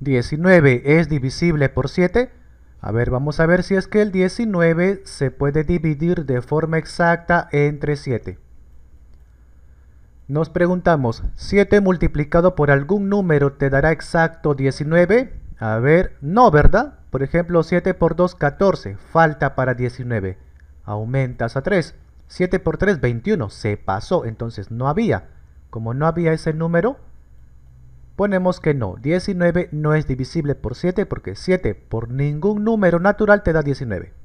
19 es divisible por 7. A ver, vamos a ver si es que el 19 se puede dividir de forma exacta entre 7. Nos preguntamos, ¿7 multiplicado por algún número te dará exacto 19? A ver, no, ¿verdad? Por ejemplo, 7 por 2, 14, falta para 19. Aumentas a 3. 7 por 3, 21, se pasó, entonces no había. Como no había ese número, Ponemos que no, 19 no es divisible por 7 porque 7 por ningún número natural te da 19.